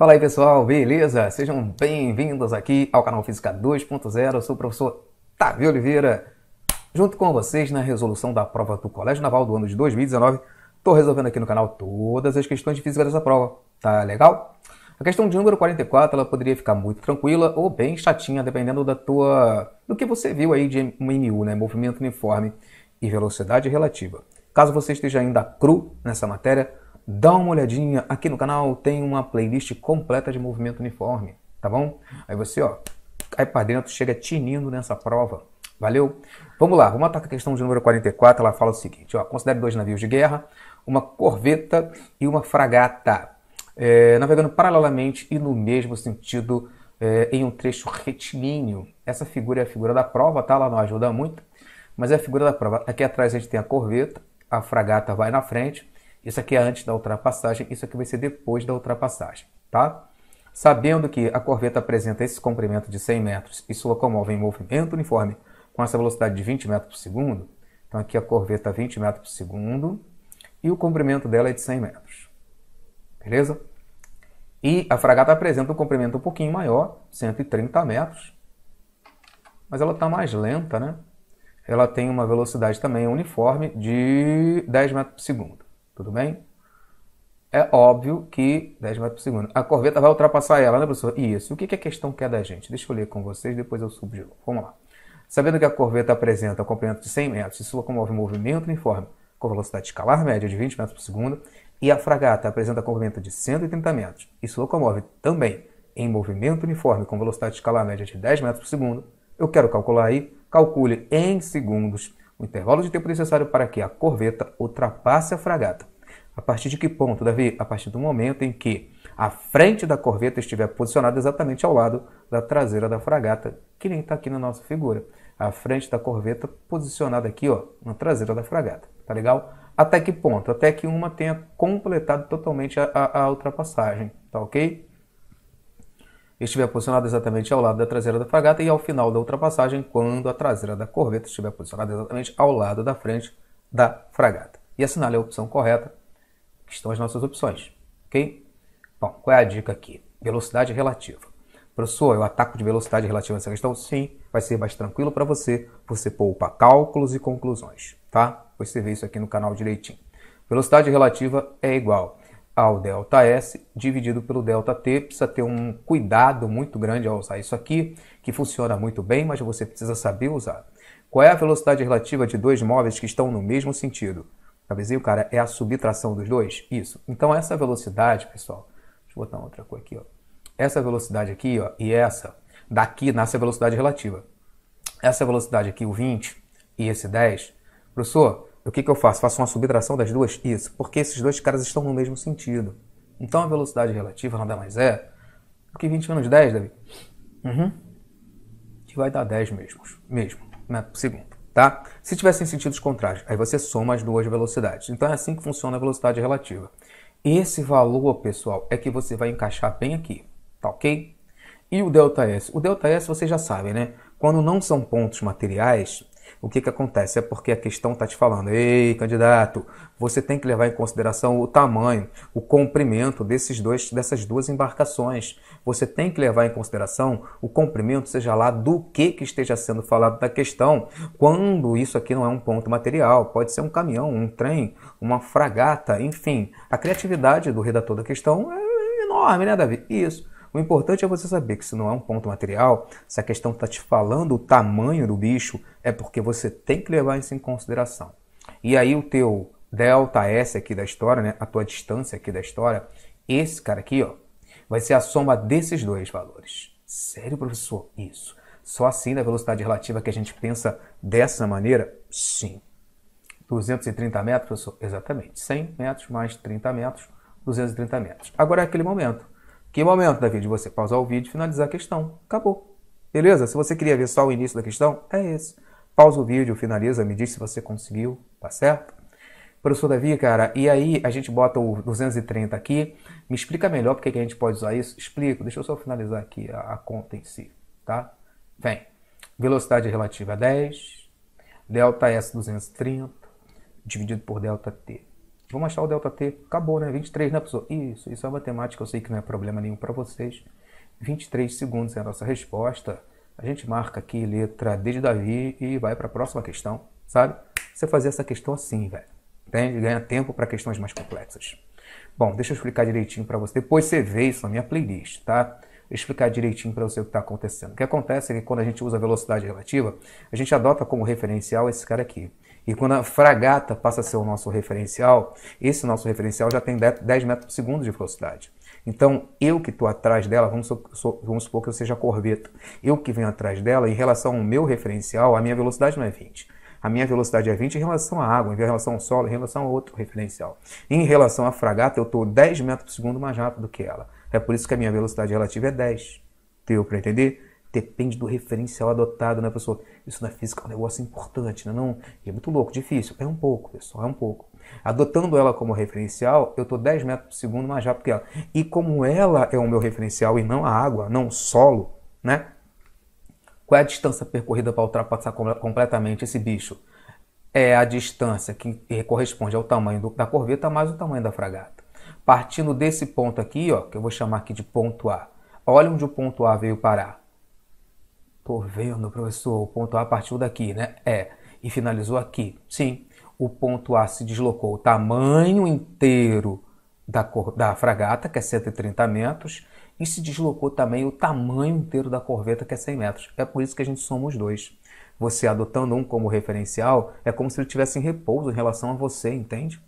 Fala aí pessoal, beleza? Sejam bem-vindos aqui ao canal Física 2.0. Eu sou o professor Tavi Oliveira. Junto com vocês na resolução da prova do Colégio Naval do ano de 2019, estou resolvendo aqui no canal todas as questões de física dessa prova. Tá legal? A questão de número 44 ela poderia ficar muito tranquila ou bem chatinha, dependendo da tua do que você viu aí de MU, né? Movimento uniforme e velocidade relativa. Caso você esteja ainda cru nessa matéria, dá uma olhadinha aqui no canal, tem uma playlist completa de movimento uniforme, tá bom? Aí você, ó, cai para dentro, chega tinindo nessa prova. Valeu? Vamos lá, vamos atacar a questão de número 44. Ela fala o seguinte: ó, considere dois navios de guerra, uma corveta e uma fragata, é, navegando paralelamente e no mesmo sentido é, em um trecho retilíneo. Essa figura é a figura da prova, tá? Ela não ajuda muito, mas é a figura da prova. Aqui atrás a gente tem a corveta, a fragata vai na frente isso aqui é antes da ultrapassagem, isso aqui vai ser depois da ultrapassagem, tá? Sabendo que a corveta apresenta esse comprimento de 100 metros e se locomove em movimento uniforme com essa velocidade de 20 metros por segundo, então aqui a corveta 20 é metros por segundo e o comprimento dela é de 100 metros, beleza? E a fragata apresenta um comprimento um pouquinho maior, 130 metros, mas ela está mais lenta, né? Ela tem uma velocidade também uniforme de 10 metros por segundo. Tudo bem? É óbvio que 10 metros por segundo. A corveta vai ultrapassar ela, né, professor? Isso. O que, a é questão quer é da gente? Deixa eu ler com vocês, depois eu subo de novo. Vamos lá. Sabendo que a corveta apresenta um comprimento de 100 metros e sua comove movimento uniforme com velocidade escalar média de 20 metros por segundo, e a fragata apresenta comprimento de 130 metros e se locomove também em movimento uniforme com velocidade escalar média de 10 metros por segundo, eu quero calcular aí, calcule em segundos o intervalo de tempo necessário para que a corveta ultrapasse a fragata. A partir de que ponto, Davi? A partir do momento em que a frente da corveta estiver posicionada exatamente ao lado da traseira da fragata, que nem está aqui na nossa figura. A frente da corveta posicionada aqui, ó, na traseira da fragata. Tá legal? Até que ponto? Até que uma tenha completado totalmente a, a, a ultrapassagem, tá ok? estiver posicionada exatamente ao lado da traseira da fragata e ao final da ultrapassagem, quando a traseira da corveta estiver posicionada exatamente ao lado da frente da fragata. E assinale a opção correta, que estão as nossas opções, ok? Bom, qual é a dica aqui? Velocidade relativa. Professor, eu ataco de velocidade relativa nessa questão? Sim, vai ser mais tranquilo para você, você poupa cálculos e conclusões, tá? Você vê isso aqui no canal direitinho. Velocidade relativa é igual ao delta S dividido pelo delta T. Precisa ter um cuidado muito grande ao usar isso aqui, que funciona muito bem, mas você precisa saber usar. Qual é a velocidade relativa de dois móveis que estão no mesmo sentido? Cabezinho, cara, é a subtração dos dois? Isso. Então essa velocidade, pessoal, deixa eu botar outra coisa aqui, ó. Essa velocidade aqui, ó, e essa, daqui nasce a velocidade relativa. Essa velocidade aqui, o 20, e esse 10, professor, o que, que eu faço? Faço uma subtração das duas? Isso, porque esses dois caras estão no mesmo sentido. Então a velocidade relativa nada mais é do que 20 menos 10, David. Uhum. Que vai dar 10 mesmos, mesmo, né, por segundo, tá? Se tivessem sentidos contrários, aí você soma as duas velocidades. Então é assim que funciona a velocidade relativa. Esse valor, pessoal, é que você vai encaixar bem aqui, tá ok? E o delta S? O delta S vocês já sabem, né? Quando não são pontos materiais, o que, que acontece? É porque a questão está te falando, ei, candidato, você tem que levar em consideração o tamanho, o comprimento desses dois, dessas duas embarcações. Você tem que levar em consideração o comprimento, seja lá do que, que esteja sendo falado da questão, quando isso aqui não é um ponto material, pode ser um caminhão, um trem, uma fragata, enfim. A criatividade do redator da questão é enorme, né, Davi? Isso. O importante é você saber que se não é um ponto material, se a questão está te falando o tamanho do bicho, é porque você tem que levar isso em consideração. E aí o teu delta S aqui da história, né, a tua distância aqui da história, esse cara aqui, ó, vai ser a soma desses dois valores. Sério, professor? Isso. Só assim da velocidade relativa que a gente pensa dessa maneira? Sim. 230 metros, professor? Exatamente. 100 metros mais 30 metros, 230 metros. Agora é aquele momento. Que momento, de Você pausar o vídeo e finalizar a questão. Acabou. Beleza? Se você queria ver só o início da questão, é esse. Pausa o vídeo, finaliza, me diz se você conseguiu, tá certo? Professor Davi, cara, e aí a gente bota o 230 aqui. Me explica melhor porque que a gente pode usar isso. Explico, deixa eu só finalizar aqui a, a conta em si, tá? Vem. Velocidade relativa 10, é delta S 230, dividido por delta T. Vamos achar o ΔT. Acabou, né? 23, né, pessoal? Isso, isso é matemática, eu sei que não é problema nenhum para vocês. 23 segundos é a nossa resposta. A gente marca aqui letra D de Davi e vai para a próxima questão, sabe? Você fazer essa questão assim, velho. Entende? Ganha tempo para questões mais complexas. Bom, deixa eu explicar direitinho para você. Depois você vê isso na minha playlist, tá? explicar direitinho para você o que está acontecendo. O que acontece é que quando a gente usa velocidade relativa, a gente adota como referencial esse cara aqui. E quando a fragata passa a ser o nosso referencial, esse nosso referencial já tem 10 metros por segundo de velocidade. Então, eu que estou atrás dela, vamos, supor, que eu seja a corveta, eu que venho atrás dela, em relação ao meu referencial, a minha velocidade não é 20. A minha velocidade é 20 em relação à água, em relação ao solo, em relação a outro referencial. Em relação à fragata, eu estou 10 metros por segundo mais rápido que ela. É por isso que a minha velocidade relativa é 10. Deu para entender? depende do referencial adotado, né, pessoal? Isso na é física é um negócio importante, né? Não, e é muito louco, difícil. É um pouco, pessoal, é um pouco. Adotando ela como referencial, eu estou 10 metros por segundo mais rápido que ela. E como ela é o meu referencial e não a água, não o solo, né? Qual é a distância percorrida para ultrapassar completamente esse bicho? É a distância que corresponde ao tamanho da corveta mais o tamanho da fragata. Partindo desse ponto aqui, ó, que eu vou chamar aqui de ponto A. Olha onde o ponto A veio parar vendo, professor, o ponto A partiu daqui, né? É. E finalizou aqui. Sim, o ponto A se deslocou o tamanho inteiro da, cor, da fragata, que é 130 metros, e se deslocou também o tamanho inteiro da corveta, que é 100 metros. É por isso que a gente soma os dois. Você adotando um como referencial, é como se ele estivesse em repouso em relação a você, entende?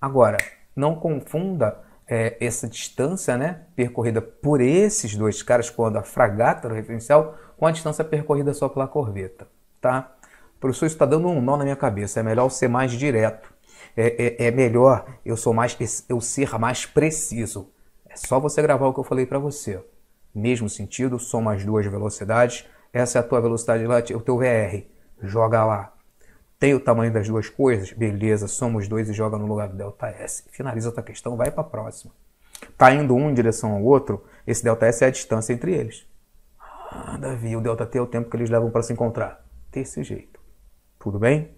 Agora, não confunda é, essa distância né, percorrida por esses dois caras quando a fragata era o referencial com a distância percorrida só pela corveta. Tá? Professor, isso está dando um nó na minha cabeça. É melhor ser mais direto. É, é, é melhor eu, sou mais, eu ser mais preciso. É só você gravar o que eu falei para você. Mesmo sentido, soma as duas velocidades. Essa é a tua velocidade, o teu VR. Joga lá tem o tamanho das duas coisas, beleza, somos dois e joga no lugar do delta S. Finaliza outra questão, vai para a próxima. Tá indo um em direção ao outro, esse delta S é a distância entre eles. Ah, Davi, o delta T é o tempo que eles levam para se encontrar. Desse jeito. Tudo bem?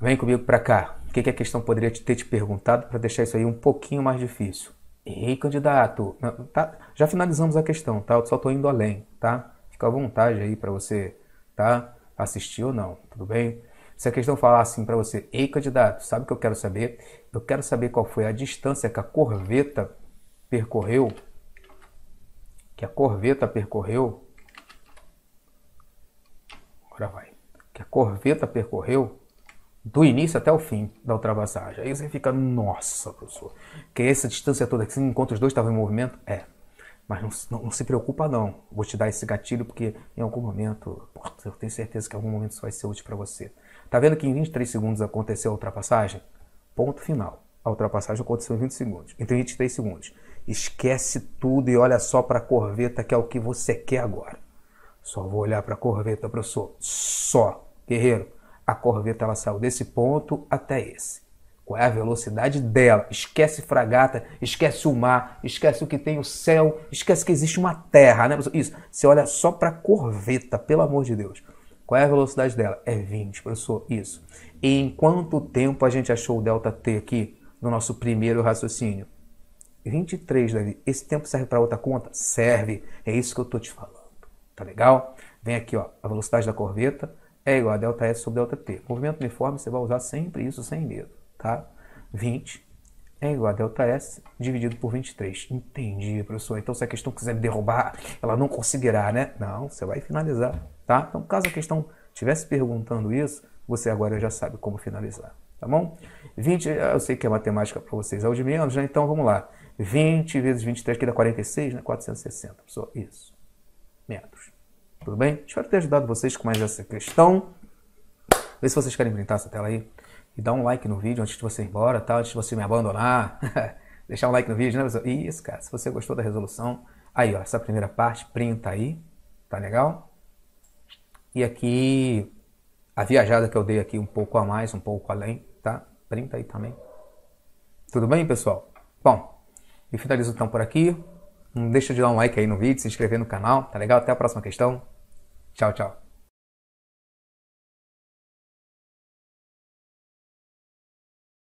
Vem comigo para cá. O que, que a questão poderia ter te perguntado para deixar isso aí um pouquinho mais difícil? Ei, candidato, tá, já finalizamos a questão, tá? Eu só estou indo além, tá? Fica à vontade aí para você, tá? assistir ou não, tudo bem? Se a questão falar assim para você, ei candidato, sabe o que eu quero saber? Eu quero saber qual foi a distância que a corveta percorreu, que a corveta percorreu, agora vai, que a corveta percorreu do início até o fim da ultrapassagem. Aí você fica, nossa, professor, que é essa distância toda que enquanto os dois estavam em movimento? É, mas não, não, não, se preocupa não. Vou te dar esse gatilho porque em algum momento, eu tenho certeza que em algum momento isso vai ser útil para você. Tá vendo que em 23 segundos aconteceu a ultrapassagem? Ponto final. A ultrapassagem aconteceu em 20 segundos, então, em 23 segundos. Esquece tudo e olha só para a corveta que é o que você quer agora. Só vou olhar para a corveta, professor. Só, guerreiro. A corveta ela saiu desse ponto até esse. Qual é a velocidade dela? Esquece fragata, esquece o mar, esquece o que tem o céu, esquece que existe uma terra, né? Isso. Você olha só para corveta, pelo amor de Deus. Qual é a velocidade dela? É 20, professor. Isso. E em quanto tempo a gente achou o delta T aqui no nosso primeiro raciocínio? 23, Davi. Esse tempo serve para outra conta? Serve. É isso que eu tô te falando. Tá legal? Vem aqui, ó. A velocidade da corveta é igual a delta S sobre delta T. Movimento uniforme você vai usar sempre isso sem medo tá? 20 é igual a delta S dividido por 23. Entendi, professor. Então, se a questão quiser me derrubar, ela não conseguirá, né? Não, você vai finalizar, tá? Então, caso a questão estivesse perguntando isso, você agora já sabe como finalizar, tá bom? 20, eh, eu sei que é matemática para vocês, é o de menos, né? Então, vamos lá. 20 vezes 23, que dá 46, né? 460, pessoal. Isso. Metros. Tudo bem? Espero ter ajudado vocês com mais essa questão. Vê se vocês querem brincar essa tela aí e dá um like no vídeo antes de você ir embora, tá? antes de você me abandonar. Deixar um like no vídeo, né, pessoal? Isso, cara. Se você gostou da resolução, aí, ó, essa primeira parte, printa aí. Tá legal? E aqui, a viajada que eu dei aqui um pouco a mais, um pouco além, tá? Printa aí também. Tudo bem, pessoal? Bom, e finalizo então por aqui. Não deixa de dar um like aí no vídeo, se inscrever no canal, tá legal? Até a próxima questão. Tchau, tchau.